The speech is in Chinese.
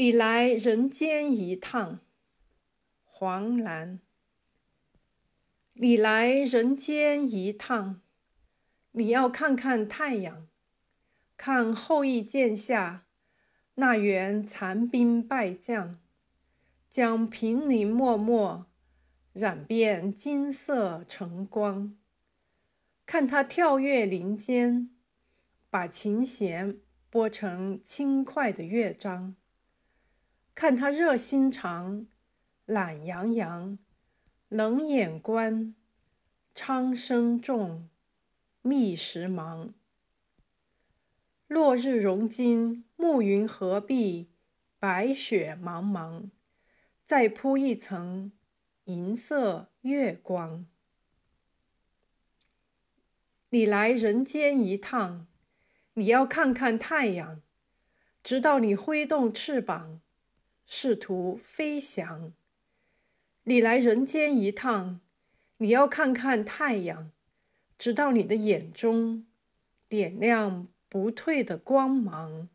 你来人间一趟，黄兰。你来人间一趟，你要看看太阳，看后羿箭下那员残兵败将，将平林漠漠染遍金色晨光。看他跳跃林间，把琴弦拨成轻快的乐章。看他热心肠，懒洋洋，冷眼观，苍生重，觅食忙。落日融金，暮云合璧，白雪茫茫，再铺一层银色月光。你来人间一趟，你要看看太阳，直到你挥动翅膀。试图飞翔。你来人间一趟，你要看看太阳，直到你的眼中点亮不退的光芒。